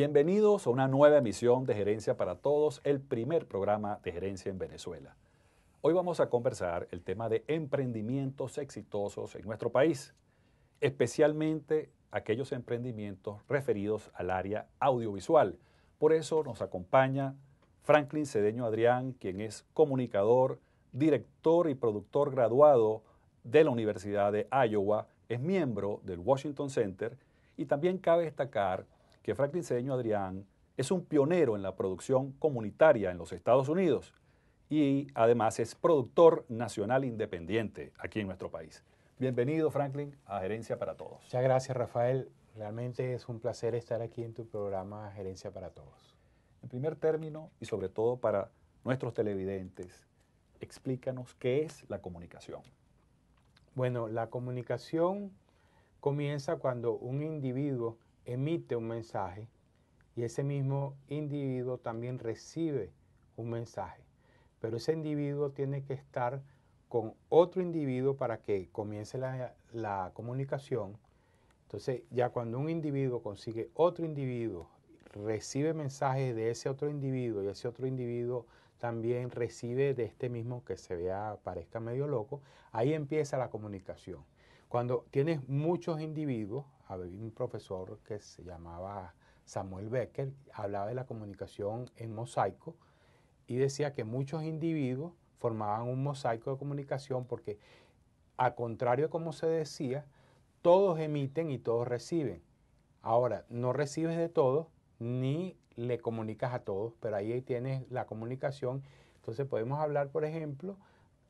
Bienvenidos a una nueva emisión de Gerencia para Todos, el primer programa de gerencia en Venezuela. Hoy vamos a conversar el tema de emprendimientos exitosos en nuestro país, especialmente aquellos emprendimientos referidos al área audiovisual. Por eso nos acompaña Franklin Cedeño Adrián, quien es comunicador, director y productor graduado de la Universidad de Iowa, es miembro del Washington Center y también cabe destacar que Franklin Cedeño Adrián es un pionero en la producción comunitaria en los Estados Unidos y además es productor nacional independiente aquí en nuestro país. Bienvenido, Franklin, a Gerencia para Todos. Muchas gracias, Rafael. Realmente es un placer estar aquí en tu programa Gerencia para Todos. En primer término, y sobre todo para nuestros televidentes, explícanos qué es la comunicación. Bueno, la comunicación comienza cuando un individuo emite un mensaje y ese mismo individuo también recibe un mensaje. Pero ese individuo tiene que estar con otro individuo para que comience la, comunicación. Entonces ya cuando un individuo consigue otro individuo, recibe mensajes de ese otro individuo y ese otro individuo también recibe de este mismo que se vea, parezca medio loco, ahí empieza la comunicación. Cuando tienes muchos individuos, había un profesor que se llamaba Samuel Becker, hablaba de la comunicación en mosaico y decía que muchos individuos formaban un mosaico de comunicación porque, a contrario de como se decía, todos emiten y todos reciben. Ahora, no recibes de todos ni le comunicas a todos, pero ahí tienes la comunicación. Entonces podemos hablar, por ejemplo,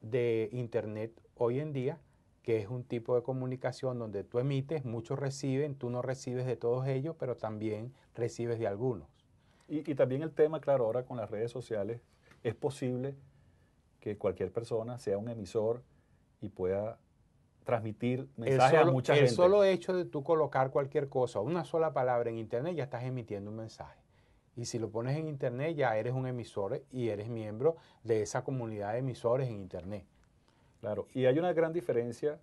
de Internet hoy en día, que es un tipo de comunicación donde tú emites, muchos reciben, tú no recibes de todos ellos, pero también recibes de algunos. Y, también el tema, claro, ahora con las redes sociales, es posible que cualquier persona sea un emisor y pueda transmitir mensajes a mucha gente. El solo hecho de tú colocar cualquier cosa, una sola palabra en internet, ya estás emitiendo un mensaje. Y si lo pones en internet, ya eres un emisor y eres miembro de esa comunidad de emisores en internet. Claro, y hay una gran diferencia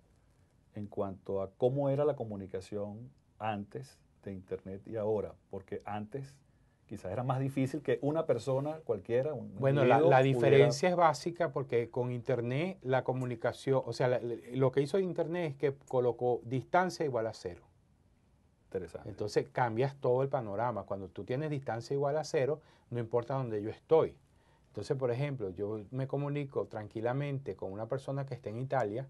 en cuanto a cómo era la comunicación antes de Internet y ahora, porque antes quizás era más difícil que una persona cualquiera. bueno, la, la diferencia es básica porque con Internet la comunicación, o sea, lo que hizo Internet es que colocó distancia igual a cero. Interesante. Entonces cambias todo el panorama. Cuando tú tienes distancia igual a cero, no importa dónde yo estoy. Entonces, por ejemplo, yo me comunico tranquilamente con una persona que está en Italia,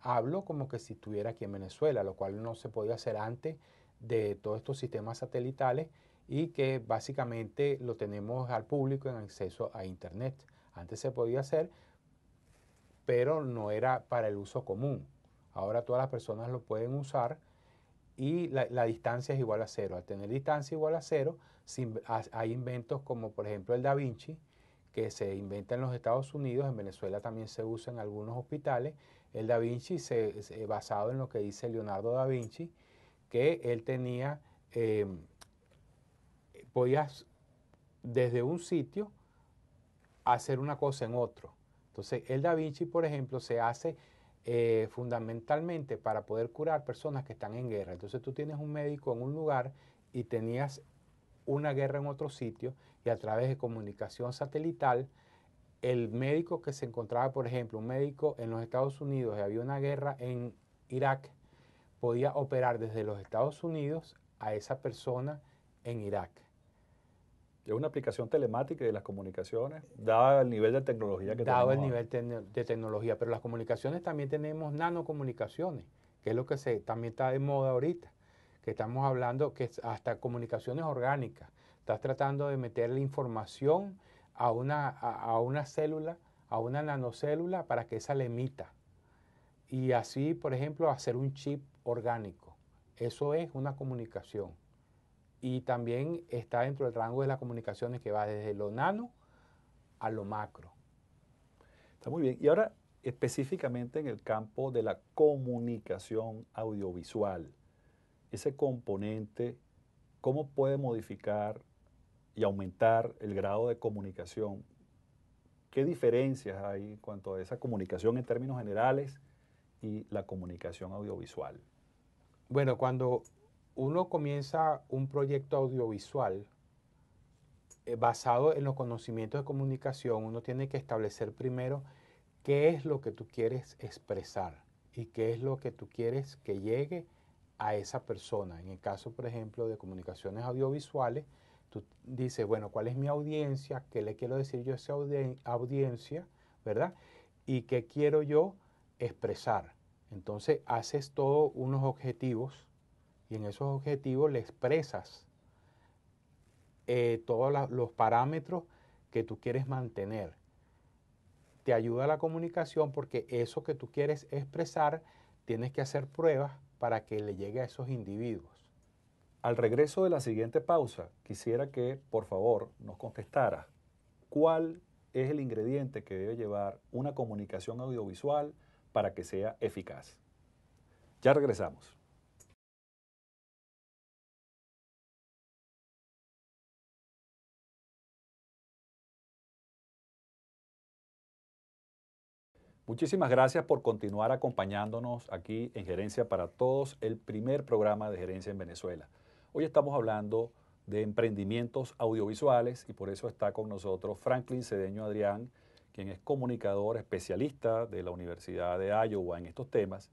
hablo como que si estuviera aquí en Venezuela, lo cual no se podía hacer antes de todos estos sistemas satelitales y que básicamente lo tenemos al público en acceso a Internet. Antes se podía hacer, pero no era para el uso común. Ahora todas las personas lo pueden usar y la, distancia es igual a cero. Al tener distancia igual a cero, sin, hay inventos como por ejemplo el Da Vinci, que se inventa en los Estados Unidos, en Venezuela también se usa en algunos hospitales, el Da Vinci, se, eh, basado en lo que dice Leonardo da Vinci, que él tenía, em, podías desde un sitio hacer una cosa en otro. Entonces, el Da Vinci, por ejemplo, se hace eh, fundamentalmente para poder curar personas que están en guerra. Entonces, tú tienes un médico en un lugar y tenías una guerra en otro sitio y a través de comunicación satelital, el médico que se encontraba, por ejemplo, un médico en los Estados Unidos y había una guerra en Irak, podía operar desde los Estados Unidos a esa persona en Irak. Es una aplicación telemática de las comunicaciones, dado el nivel de tecnología que tenemos. Dado el nivel de tecnología, pero las comunicaciones también tenemos nanocomunicaciones, que es lo que se, también está de moda ahorita que estamos hablando que es hasta comunicaciones orgánicas. Estás tratando de meter la información a una, a una célula, a una nanocélula, para que esa le emita. Y así, por ejemplo, hacer un chip orgánico. Eso es una comunicación. Y también está dentro del rango de las comunicaciones que va desde lo nano a lo macro. Está muy bien. Y ahora específicamente en el campo de la comunicación audiovisual ese componente, cómo puede modificar y aumentar el grado de comunicación. ¿Qué diferencias hay en cuanto a esa comunicación en términos generales y la comunicación audiovisual? Bueno, cuando uno comienza un proyecto audiovisual eh, basado en los conocimientos de comunicación, uno tiene que establecer primero qué es lo que tú quieres expresar y qué es lo que tú quieres que llegue a esa persona. En el caso, por ejemplo, de comunicaciones audiovisuales, tú dices, bueno, ¿cuál es mi audiencia? ¿Qué le quiero decir yo a esa audiencia? ¿Verdad? ¿Y qué quiero yo expresar? Entonces haces todos unos objetivos y en esos objetivos le expresas eh, todos los parámetros que tú quieres mantener. Te ayuda la comunicación porque eso que tú quieres expresar, tienes que hacer pruebas para que le llegue a esos individuos. Al regreso de la siguiente pausa, quisiera que por favor nos contestara cuál es el ingrediente que debe llevar una comunicación audiovisual para que sea eficaz. Ya regresamos. Muchísimas gracias por continuar acompañándonos aquí en Gerencia para Todos, el primer programa de gerencia en Venezuela. Hoy estamos hablando de emprendimientos audiovisuales y por eso está con nosotros Franklin Cedeño Adrián, quien es comunicador especialista de la Universidad de Iowa en estos temas.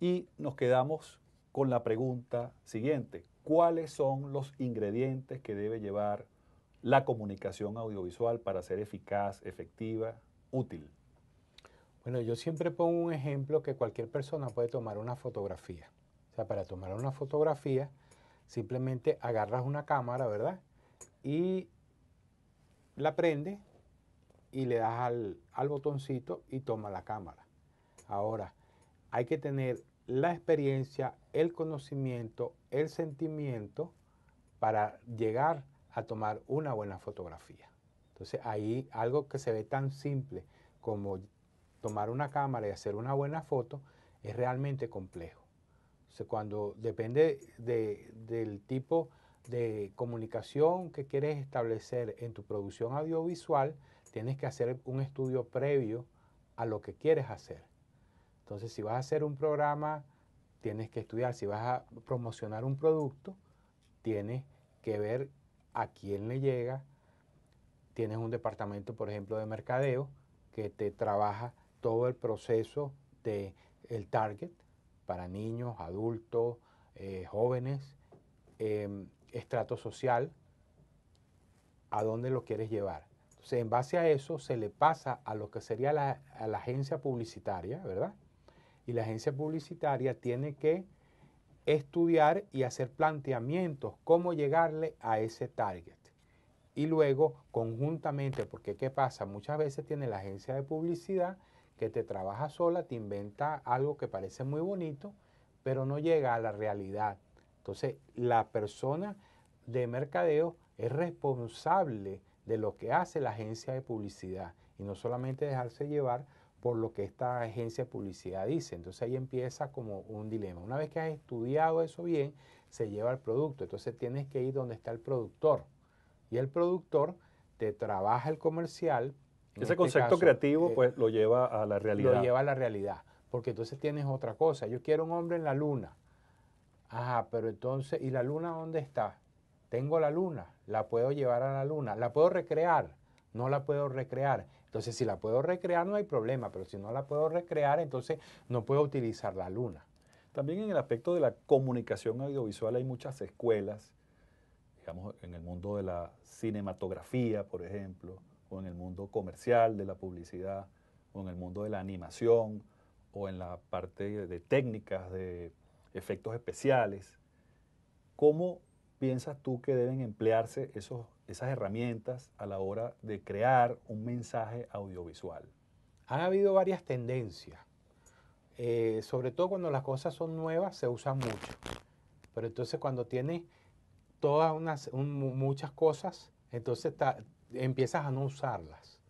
Y nos quedamos con la pregunta siguiente, ¿cuáles son los ingredientes que debe llevar la comunicación audiovisual para ser eficaz, efectiva, útil? Bueno, yo siempre pongo un ejemplo que cualquier persona puede tomar una fotografía. O sea, para tomar una fotografía, simplemente agarras una cámara, ¿verdad? Y la prende y le das al, botoncito y toma la cámara. Ahora, hay que tener la experiencia, el conocimiento, el sentimiento para llegar a tomar una buena fotografía. Entonces ahí algo que se ve tan simple como tomar una cámara y hacer una buena foto es realmente complejo. O sea, cuando depende del tipo de comunicación que quieres establecer en tu producción audiovisual, tienes que hacer un estudio previo a lo que quieres hacer. Entonces, si vas a hacer un programa, tienes que estudiar. Si vas a promocionar un producto, tienes que ver a quién le llega. Tienes un departamento, por ejemplo, de mercadeo que te trabaja todo el proceso del el target para niños, adultos, eh, jóvenes, em, estrato social, a dónde lo quieres llevar. Entonces, en base a eso se le pasa a lo que sería la, a la agencia publicitaria, ¿verdad? Y la agencia publicitaria tiene que estudiar y hacer planteamientos, cómo llegarle a ese target. Y luego, conjuntamente, porque ¿qué pasa? Muchas veces tiene la agencia de publicidad que te trabaja sola, te inventa algo que parece muy bonito, pero no llega a la realidad. Entonces, la persona de mercadeo es responsable de lo que hace la agencia de publicidad y no solamente dejarse llevar por lo que esta agencia de publicidad dice. Entonces ahí empieza como un dilema. Una vez que has estudiado eso bien, se lleva el producto. Entonces tienes que ir donde está el productor. Y el productor te trabaja el comercial, ese este concepto creativo eh, pues lo lleva a la realidad. Lo lleva a la realidad, porque entonces tienes otra cosa. Yo quiero un hombre en la luna. Ajá, pero entonces, ¿y la luna dónde está? Tengo la luna, la puedo llevar a la luna, la puedo recrear, no la puedo recrear. Entonces, si la puedo recrear no hay problema, pero si no la puedo recrear, entonces no puedo utilizar la luna. También en el aspecto de la comunicación audiovisual hay muchas escuelas, digamos, en el mundo de la cinematografía, por ejemplo, o en el mundo comercial de la publicidad, o en el mundo de la animación, o en la parte de técnicas, de efectos especiales. ¿Cómo piensas tú que deben emplearse esos, esas herramientas a la hora de crear un mensaje audiovisual? Han habido varias tendencias. Eh, sobre todo cuando las cosas son nuevas, se usan mucho. Pero entonces cuando tienes todas unas, muchas cosas, entonces está empiezas a no usarlas.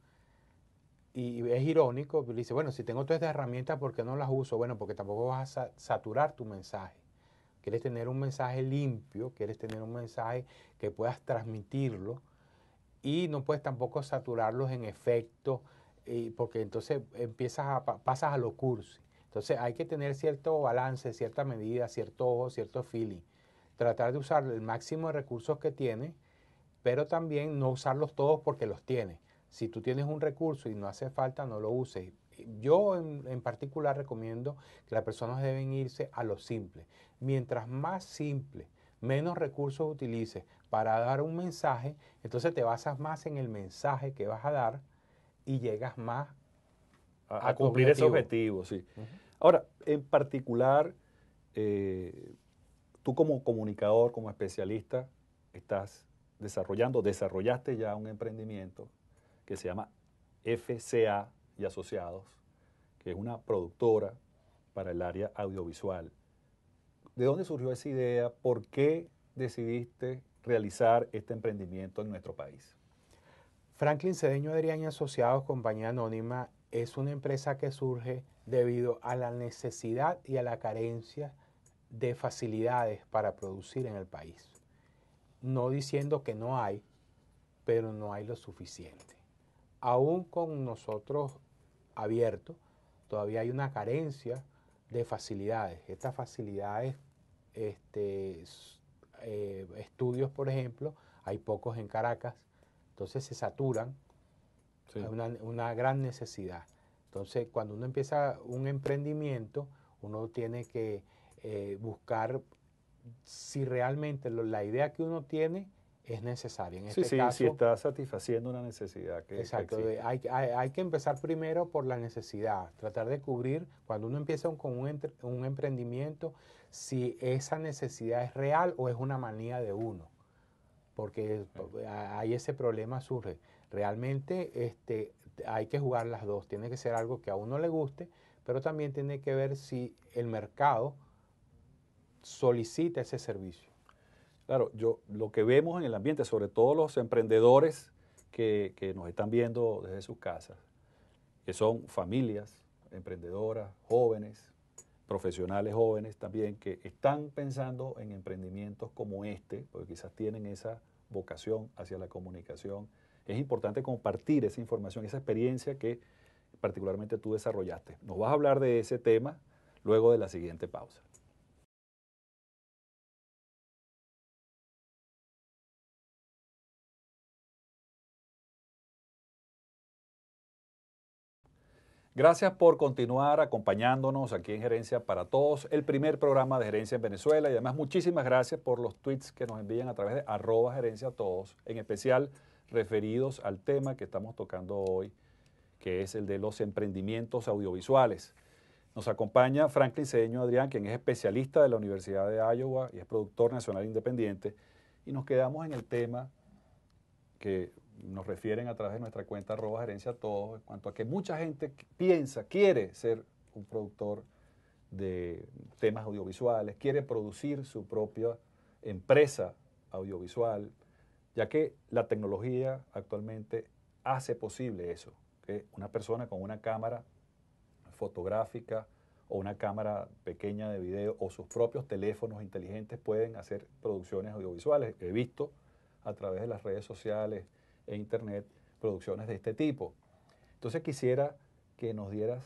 Y es irónico, dice, bueno, si tengo todas estas herramientas, ¿por qué no las uso? Bueno, porque tampoco vas a saturar tu mensaje. Quieres tener un mensaje limpio, quieres tener un mensaje que puedas transmitirlo y no puedes tampoco saturarlos en efecto porque entonces empiezas a, pasas a lo cursi. Entonces hay que tener cierto balance, cierta medida, cierto ojo, cierto feeling. Tratar de usar el máximo de recursos que tienes pero también no usarlos todos porque los tienes. Si tú tienes un recurso y no hace falta, no lo uses. Yo en, particular recomiendo que las personas deben irse a lo simple. Mientras más simple, menos recursos utilices para dar un mensaje, entonces te basas más en el mensaje que vas a dar y llegas más a, cumplir ese objetivo. Sí. Ahora, en particular, eh, tú como comunicador, como especialista, estás desarrollando, desarrollaste ya un emprendimiento que se llama FCA y Asociados, que es una productora para el área audiovisual. ¿De dónde surgió esa idea? ¿Por qué decidiste realizar este emprendimiento en nuestro país? Franklin Cedeño Adrián y Asociados, compañía anónima, es una empresa que surge debido a la necesidad y a la carencia de facilidades para producir en el país no diciendo que no hay, pero no hay lo suficiente. Aún con nosotros abiertos, todavía hay una carencia de facilidades. Estas facilidades, este, eh, estudios, por ejemplo, hay pocos en Caracas, entonces se saturan, es una, gran necesidad. Entonces, cuando uno empieza un emprendimiento, uno tiene que eh, buscar si realmente la idea que uno tiene es necesaria. En este sí, sí, si está satisfaciendo una necesidad Exacto, hay, que empezar primero por la necesidad, tratar de cubrir, cuando uno empieza un, con un, emprendimiento, si esa necesidad es real o es una manía de uno, porque ahí hay ese problema surge. Realmente este, hay que jugar las dos, tiene que ser algo que a uno le guste, pero también tiene que ver si el mercado solicita ese servicio. Claro, yo lo que vemos en el ambiente, sobre todo los emprendedores que, que nos están viendo desde sus casas, que son familias emprendedoras, jóvenes, profesionales jóvenes también, que están pensando en emprendimientos como este, porque quizás tienen esa vocación hacia la comunicación. Es importante compartir esa información, esa experiencia que particularmente tú desarrollaste. Nos vas a hablar de ese tema luego de la siguiente pausa. Gracias por continuar acompañándonos aquí en Gerencia para Todos, el primer programa de Gerencia en Venezuela. Y además muchísimas gracias por los tweets que nos envían a través de arroba gerencia todos, en especial referidos al tema que estamos tocando hoy, que es el de los emprendimientos audiovisuales. Nos acompaña Franklin Seño Adrián, quien es especialista de la Universidad de Iowa y es productor nacional independiente. Y nos quedamos en el tema que nos refieren a través de nuestra cuenta arroba gerencia todos, en cuanto a que mucha gente piensa, quiere ser un productor de temas audiovisuales, quiere producir su propia empresa audiovisual, ya que la tecnología actualmente hace posible eso, que una persona con una cámara fotográfica o una cámara pequeña de video o sus propios teléfonos inteligentes pueden hacer producciones audiovisuales. He visto a través de las redes sociales e Internet producciones de este tipo. Entonces quisiera que nos dieras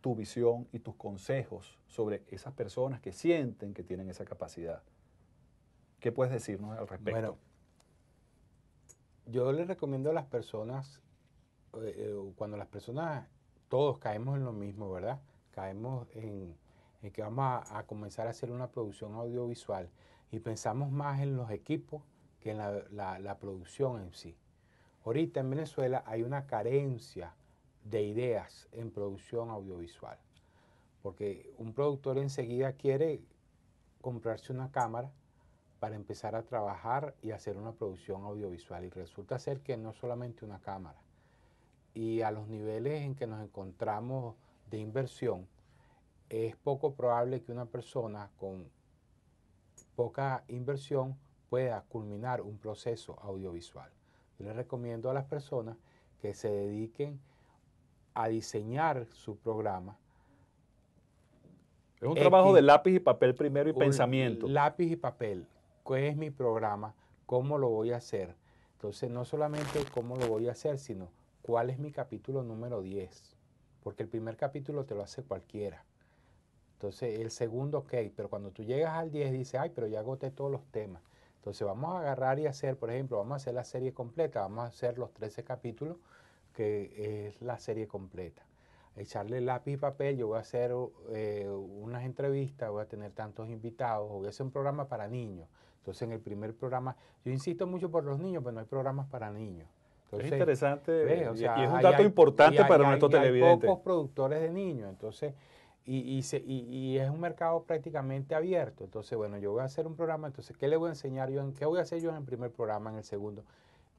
tu visión y tus consejos sobre esas personas que sienten que tienen esa capacidad. ¿Qué puedes decirnos al respecto? Bueno, yo les recomiendo a las personas, eh, eh, cuando las personas, todos caemos en lo mismo, ¿verdad? Caemos en, que vamos a, comenzar a hacer una producción audiovisual y pensamos más en los equipos que en la producción en sí. Ahorita en Venezuela hay una carencia de ideas en producción audiovisual, porque un productor enseguida quiere comprarse una cámara para empezar a trabajar y hacer una producción audiovisual. Y resulta ser que no solamente una cámara. Y a los niveles en que nos encontramos de inversión, es poco probable que una persona con poca inversión pueda culminar un proceso audiovisual. Yo les recomiendo a las personas que se dediquen a diseñar su programa. Es un trabajo de lápiz y papel primero y pensamiento. Lápiz y papel. ¿Cuál es mi programa? ¿Cómo lo voy a hacer? Entonces, no solamente cómo lo voy a hacer, sino cuál es mi capítulo número 10. Porque el primer capítulo te lo hace cualquiera. Entonces, el segundo, ok, pero cuando tú llegas al 10 dices, ay, pero ya agoté todos los temas. Entonces vamos a agarrar y hacer, por ejemplo, vamos a hacer la serie completa, vamos a hacer los 13 capítulos, que es la serie completa. Echarle lápiz y papel, yo voy a hacer eh, unas entrevistas, voy a tener tantos invitados, voy a hacer un programa para niños. Entonces en el primer programa, yo insisto mucho por los niños, pero no hay programas para niños. es interesante y es un dato importante para nuestro televidente. Hay pocos productores de niños, entonces y, es un mercado prácticamente abierto. Entonces, bueno, yo voy a hacer un programa, entonces, ¿qué le voy a enseñar yo? En, ¿Qué voy a hacer yo en el primer programa, en el segundo?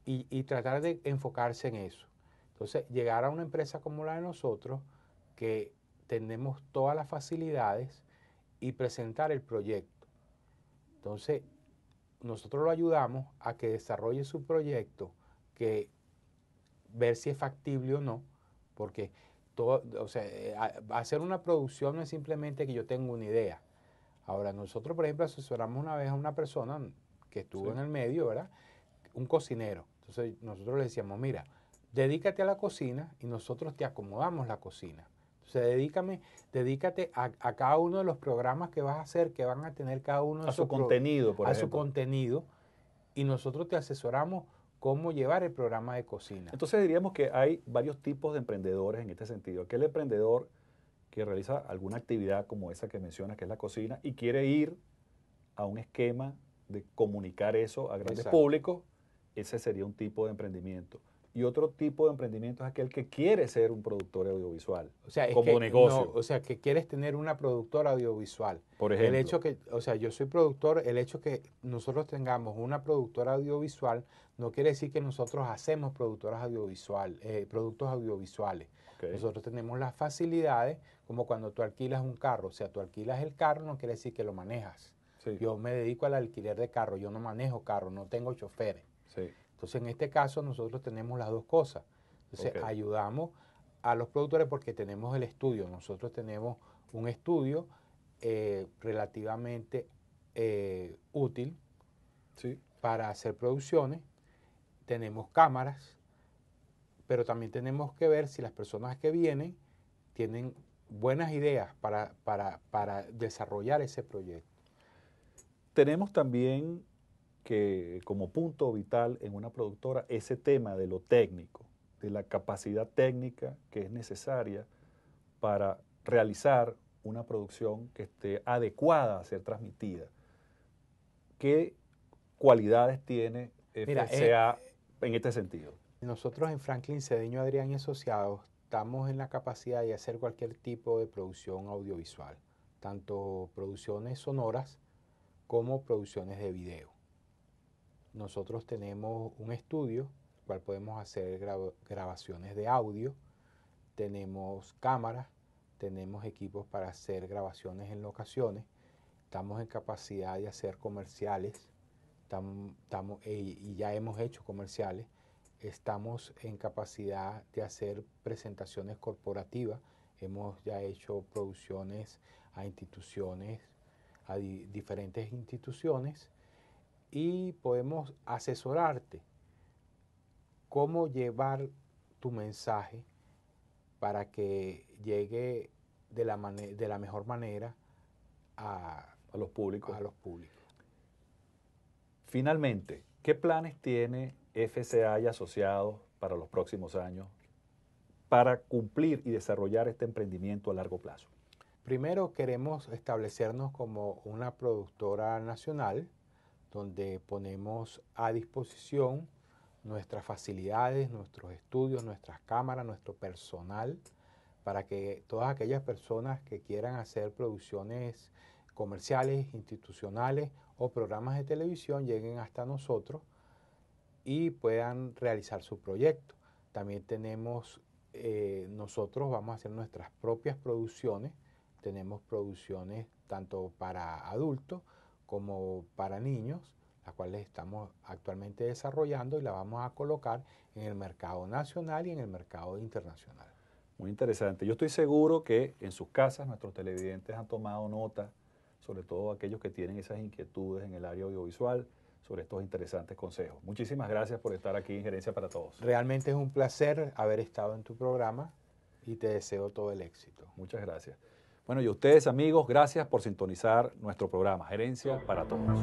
Y, y tratar de enfocarse en eso. Entonces, llegar a una empresa como la de nosotros, que tenemos todas las facilidades y presentar el proyecto. Entonces, nosotros lo ayudamos a que desarrolle su proyecto, que ver si es factible o no, porque o sea, hacer eh, una producción no es simplemente que yo tengo una idea. Ahora, nosotros, por ejemplo, asesoramos una vez a una persona que estuvo en el medio, ¿verdad? Un cocinero. Entonces, nosotros le decíamos, mira, dedícate a la cocina y nosotros te acomodamos la cocina. Entonces, dedícame, dedícate a, cada uno de los programas que vas a hacer, que van a tener cada uno de a su contenido, por ejemplo. a su contenido, y nosotros te asesoramos cómo llevar el programa de cocina. Entonces diríamos que hay varios tipos de emprendedores en este sentido. Aquel emprendedor que realiza alguna actividad como esa que mencionas, que es la cocina, y quiere ir a un esquema de comunicar eso a grandes público públicos, ese sería un tipo de emprendimiento. Y otro tipo de emprendimiento es aquel que quiere ser un productor audiovisual, o sea, como negocio. o sea, que quieres tener una productora audiovisual. Por ejemplo. El hecho que, o sea, yo soy productor, el hecho que nosotros tengamos una productora audiovisual no quiere decir que nosotros hacemos productoras audiovisual, eh, productos audiovisuales. Nosotros tenemos las facilidades, como cuando tú alquilas un carro, o sea, tú alquilas el carro, no quiere decir que lo manejas. Yo me dedico al alquiler de carro, yo no manejo carro, no tengo choferes. Sí. Entonces, en este caso, nosotros tenemos las dos cosas. Entonces, ayudamos a los productores porque tenemos el estudio. Nosotros tenemos un estudio eh, relativamente eh, útil para hacer producciones. Tenemos cámaras, pero también tenemos que ver si las personas que vienen tienen buenas ideas para, para desarrollar ese proyecto. Tenemos también que como punto vital en una productora ese tema de lo técnico, de la capacidad técnica que es necesaria para realizar una producción que esté adecuada a ser transmitida. ¿Qué cualidades tiene FCA eh, en este sentido? Nosotros en Franklin Cedeño Adrián y Asociados estamos en la capacidad de hacer cualquier tipo de producción audiovisual, tanto producciones sonoras como producciones de video nosotros tenemos un estudio, cual podemos hacer grabaciones de audio, tenemos cámaras, tenemos equipos para hacer grabaciones en locaciones, estamos en capacidad de hacer comerciales, e-, y, ya hemos hecho comerciales, estamos en capacidad de hacer presentaciones corporativas, hemos ya hecho producciones a instituciones, a diferentes instituciones, y podemos asesorarte cómo llevar tu mensaje para que llegue de la, mejor manera a, los públicos. a los públicos. Finalmente, ¿qué planes tiene FCA y asociados para los próximos años para cumplir y desarrollar este emprendimiento a largo plazo? Primero queremos establecernos como una productora nacional donde ponemos a disposición nuestras facilidades, nuestros estudios, nuestras cámaras, nuestro personal, para que todas aquellas personas que quieran hacer producciones comerciales, institucionales o programas de televisión lleguen hasta nosotros y puedan realizar su proyecto. También tenemos, eh, nosotros vamos a hacer nuestras propias producciones, tenemos producciones tanto para adultos, como para niños, las cuales estamos actualmente desarrollando y la vamos a colocar en el mercado nacional y en el mercado internacional. Muy interesante. Yo estoy seguro que en sus casas nuestros televidentes han tomado nota, sobre todo aquellos que tienen esas inquietudes en el área audiovisual, sobre estos interesantes consejos. Muchísimas gracias por estar aquí en Gerencia para Todos. Realmente es un placer haber estado en tu programa y te deseo todo el éxito. Muchas gracias. Bueno, y ustedes amigos, gracias por sintonizar nuestro programa Gerencia para Todos.